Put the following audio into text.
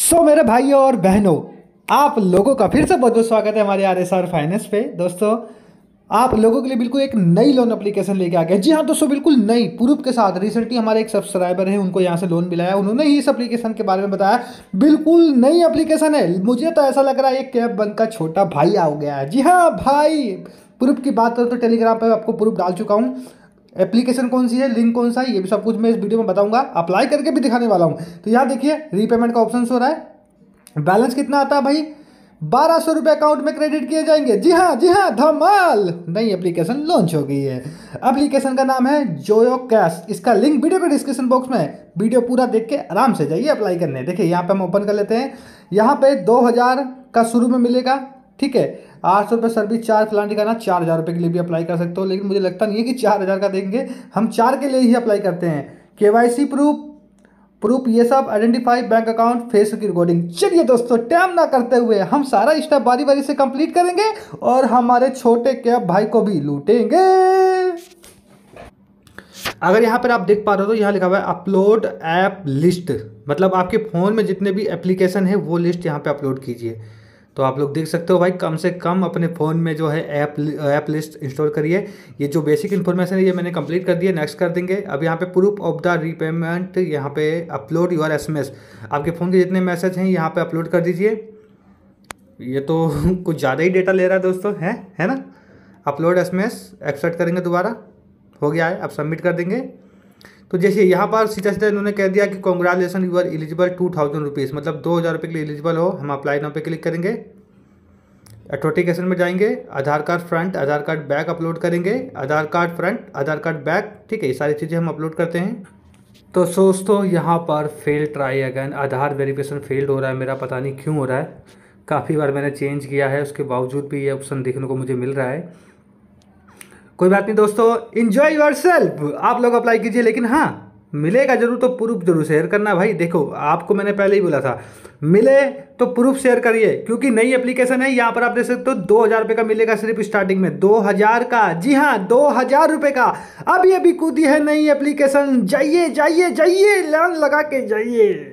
सो so, मेरे भाइयों और बहनों आप लोगों का फिर से बहुत बहुत स्वागत है हमारे आर एस आर फाइनेंस पे दोस्तों आप लोगों के लिए बिल्कुल एक नई लोन एप्लीकेशन लेके आ गया जी हाँ दोस्तों बिल्कुल नई प्रूफ के साथ रिसेंटली हमारे एक सब्सक्राइबर हैं उनको यहाँ से लोन मिलाया उन्होंने ही इस एप्लीकेशन के बारे में बताया बिल्कुल नई एप्लीकेशन है मुझे तो ऐसा लग रहा है एक कैब बन का छोटा भाई आ गया है जी हाँ भाई प्रूफ की बात करो तो टेलीग्राम पर आपको प्रूफ डाल चुका हूँ एप्लीकेशन कौन सी है लिंक कौन सा है ये भी सब कुछ मैं इस वीडियो में बताऊंगा अप्लाई करके भी दिखाने वाला हूँ तो यहाँ देखिए रीपेमेंट का ऑप्शन हो रहा है बैलेंस कितना आता है भाई बारह सौ रुपये अकाउंट में क्रेडिट किए जाएंगे जी हाँ जी हाँ धमाल नई एप्लीकेशन लॉन्च हो गई है एप्लीकेशन का नाम है जोयो कैश इसका लिंक वीडियो के डिस्क्रिप्शन बॉक्स में है वीडियो पूरा देख के आराम से जाइए अप्लाई करने देखिए यहाँ पे हम ओपन कर लेते हैं यहाँ पे 2000 का शुरू में मिलेगा ठीक है आठ सौ रुपये सर्विस चार्ज फिलहाल करना चार हज़ार रुपये के लिए भी अप्लाई कर सकते हो लेकिन मुझे लगता नहीं है कि चार हज़ार का देंगे हम चार के लिए ही अप्लाई करते हैं के वाई सी प्रूफ प्रूफ ये सब आइडेंटिफाई बैंक अकाउंट फेस की रिकॉर्डिंग चलिए दोस्तों टाइम ना करते हुए हम सारा स्टेप बारी बारी से कंप्लीट करेंगे और हमारे छोटे कैब भाई को भी लूटेंगे अगर यहाँ पर आप देख पा रहे हो तो यहाँ लिखा हुआ है अपलोड ऐप लिस्ट मतलब आपके फ़ोन में जितने भी एप्लीकेशन है वो लिस्ट यहाँ पे अपलोड कीजिए तो आप लोग देख सकते हो भाई कम से कम अपने फ़ोन में जो है ऐप ऐप लिस्ट इंस्टॉल करिए ये जो बेसिक इन्फॉर्मेशन है ये मैंने कंप्लीट कर दिया नेक्स्ट कर देंगे अब यहाँ पे प्रूफ ऑफ द रीपेमेंट यहाँ पे अपलोड योर एसएमएस आपके फ़ोन के जितने मैसेज हैं यहाँ पे अपलोड कर दीजिए ये तो कुछ ज़्यादा ही डेटा ले रहा है दोस्तों हैं है ना अपलोड एस एम एक्सेप्ट करेंगे दोबारा हो गया है अब सबमिट कर देंगे तो जैसे यहाँ पर सीधा सीधा इन्होंने कह दिया कि congratulations you are eligible two thousand rupees मतलब दो हज़ार रुपये के लिए एलिजिबल हो हम अप्लाई नाउ पे क्लिक करेंगे अथोटिकेशन में जाएंगे Aadhaar card front Aadhaar card back upload करेंगे Aadhaar card front Aadhaar card back ठीक है ये सारी चीज़ें हम अपलोड करते हैं तो दोस्तों यहाँ पर fail try again Aadhaar verification failed हो रहा है मेरा पता नहीं क्यों हो रहा है काफ़ी बार मैंने चेंज किया है उसके बावजूद भी ये ऑप्शन देखने को मुझे मिल रहा है कोई बात नहीं दोस्तों इन्जॉय योर सेल्फ आप लोग अप्लाई कीजिए लेकिन हाँ मिलेगा जरूर तो प्रूफ जरूर शेयर करना भाई देखो आपको मैंने पहले ही बोला था मिले तो प्रूफ शेयर करिए क्योंकि नई एप्लीकेशन है यहाँ पर आप देख सकते हो दो हज़ार रुपये का मिलेगा सिर्फ स्टार्टिंग में दो हज़ार का जी हाँ दो हज़ार रुपये का अभी अभी कूदी है नई एप्लीकेशन जाइए जाइए जाइए लान लगा के जाइए